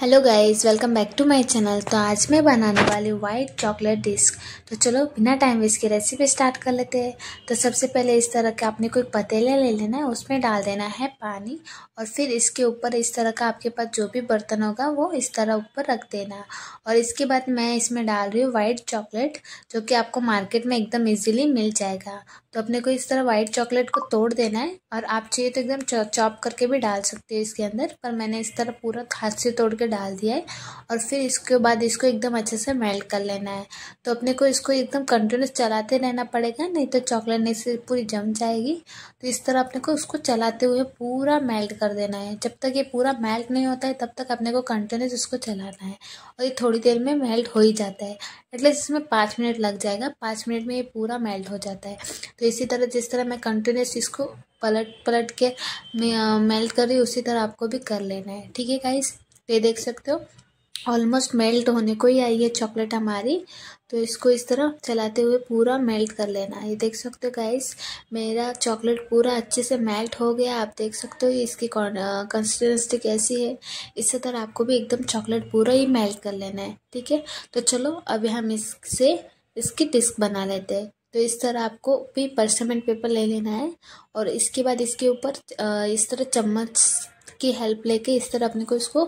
hello guys welcome back to my channel तो आज मैं बनाने वाली हूँ वाइट चॉकलेट डिस्क तो चलो बिना टाइम वेस्ट के रेसिपी स्टार्ट कर लेते हैं तो सबसे पहले इस तरह का आपने कोई पतीला ले लेना है उसमें डाल देना है पानी और फिर इसके ऊपर इस तरह का आपके पास जो भी बर्तन होगा वो इस तरह ऊपर रख देना और इसके बाद मैं इसमें डाल रही हूँ वाइट चॉकलेट जो कि आपको मार्केट में एकदम ईजिली मिल जाएगा तो अपने को इस तरह वाइट चॉकलेट को तोड़ देना है और आप चाहिए तो एकदम चॉप करके भी डाल सकते हो इसके अंदर पर मैंने इस तरह पूरा हाथ से तोड़ डाल दिया है और फिर इसके बाद इसको एकदम अच्छे से मेल्ट कर लेना है तो अपने को इसको एकदम कंटिन्यूस चलाते रहना पड़ेगा नहीं तो चॉकलेट नहीं से पूरी जम जाएगी तो इस तरह अपने को उसको चलाते हुए पूरा मेल्ट कर देना है जब तक ये पूरा मेल्ट नहीं होता है तब तक अपने को कंटिन्यूस इसको चलाना है और ये थोड़ी देर में मेल्ट हो ही जाता है एटलीस्ट इसमें पाँच मिनट लग जाएगा पाँच मिनट में ये पूरा मेल्ट हो जाता है तो इसी तरह जिस तरह मैं कंटिन्यूस इसको पलट पलट के मेल्ट कर रही उसी तरह आपको भी कर लेना है ठीक है गाइस तो ये देख सकते हो ऑलमोस्ट मेल्ट होने को ही आई है चॉकलेट हमारी तो इसको इस तरह चलाते हुए पूरा मेल्ट कर लेना ये देख सकते हो गाइस मेरा चॉकलेट पूरा अच्छे से मेल्ट हो गया आप देख सकते हो इसकी कंसिस्टेंसी कैसी है इस तरह आपको भी एकदम चॉकलेट पूरा ही मेल्ट कर लेना है ठीक है तो चलो अभी हम इससे इसकी डिस्क बना लेते हैं तो इस तरह आपको भी पर्समेंट पेपर ले लेना है और इसके बाद इसके ऊपर इस तरह चम्मच की हेल्प लेके इस तरह अपने को इसको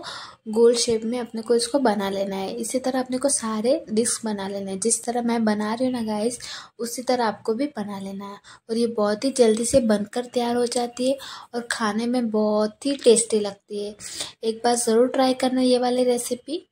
गोल शेप में अपने को इसको बना लेना है इसी तरह अपने को सारे डिस्क बना लेना है जिस तरह मैं बना रही हूँ ना गाइस उसी तरह आपको भी बना लेना है और ये बहुत ही जल्दी से बनकर तैयार हो जाती है और खाने में बहुत ही टेस्टी लगती है एक बार ज़रूर ट्राई करना ये वाली रेसिपी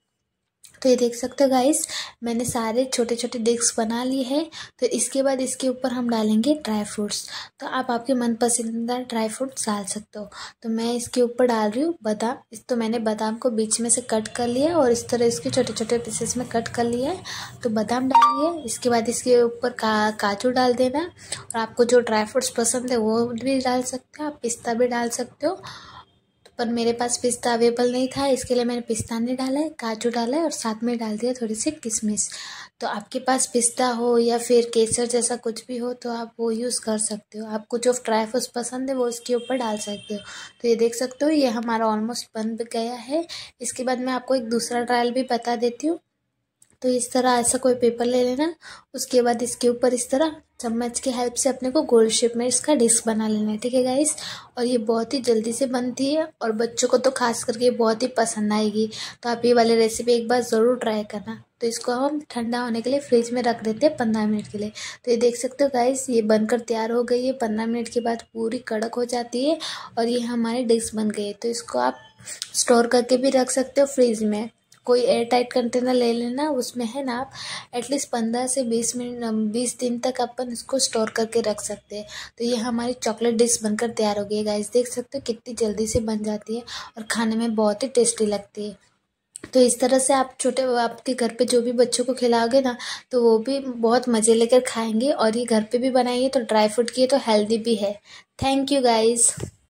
तो ये देख सकते हो गाइस मैंने सारे छोटे छोटे डिस्क बना लिए हैं तो इसके बाद इसके ऊपर हम डालेंगे ड्राई फ्रूट्स तो आप आपके मनपसंदीदा ड्राई फ्रूट्स डाल सकते हो तो मैं इसके ऊपर डाल रही हूँ बादाम इस तो मैंने बादाम को बीच में से कट कर लिया और इस तरह इसके छोटे छोटे पीसेस में कट कर लिया है तो बादाम डालिए इसके बाद इसके ऊपर का, काजू डाल देना और आपको जो ड्राई फ्रूट्स पसंद है वो भी डाल सकते हो आप पिस्ता भी डाल सकते हो पर मेरे पास पिस्ता अवेलेबल नहीं था इसके लिए मैंने पिस्ता नहीं डाला है काजू डाला है और साथ में डाल दिया थोड़ी सी किशमिश तो आपके पास पिस्ता हो या फिर केसर जैसा कुछ भी हो तो आप वो यूज़ कर सकते हो आपको जो ट्राई फ्रूट्स पसंद है वो उसके ऊपर डाल सकते हो तो ये देख सकते हो ये हमारा ऑलमोस्ट बन गया है इसके बाद मैं आपको एक दूसरा ट्रायल भी बता देती हूँ तो इस तरह ऐसा कोई पेपर ले लेना उसके बाद इसके ऊपर इस तरह चम्मच की हेल्प से अपने को गोल शेप में इसका डिस्क बना लेना है ठीक है गाइस और ये बहुत ही जल्दी से बनती है और बच्चों को तो खास करके बहुत ही पसंद आएगी तो आप ये वाली रेसिपी एक बार ज़रूर ट्राई करना तो इसको हम ठंडा होने के लिए फ्रिज में रख देते हैं पंद्रह मिनट के लिए तो ये देख सकते हो गाइस ये बनकर तैयार हो गई है पंद्रह मिनट के बाद पूरी कड़क हो जाती है और ये हमारी डिस्क बन गई है तो इसको आप स्टोर करके भी रख सकते हो फ्रिज में कोई एयर टाइट कंटेनर ले लेना उसमें है ना आप एटलीस्ट पंद्रह से बीस मिनट बीस दिन तक अपन इसको स्टोर करके रख सकते हैं तो ये हमारी चॉकलेट डिश बनकर तैयार हो गई है गाइस देख सकते हो कितनी जल्दी से बन जाती है और खाने में बहुत ही टेस्टी लगती है तो इस तरह से आप छोटे आपके घर पे जो भी बच्चों को खिलाओगे ना तो वो भी बहुत मज़े लेकर खाएंगे और ये घर पे भी बनाएंगे तो ड्राई फ्रूट की तो हेल्दी भी है थैंक यू गाइज़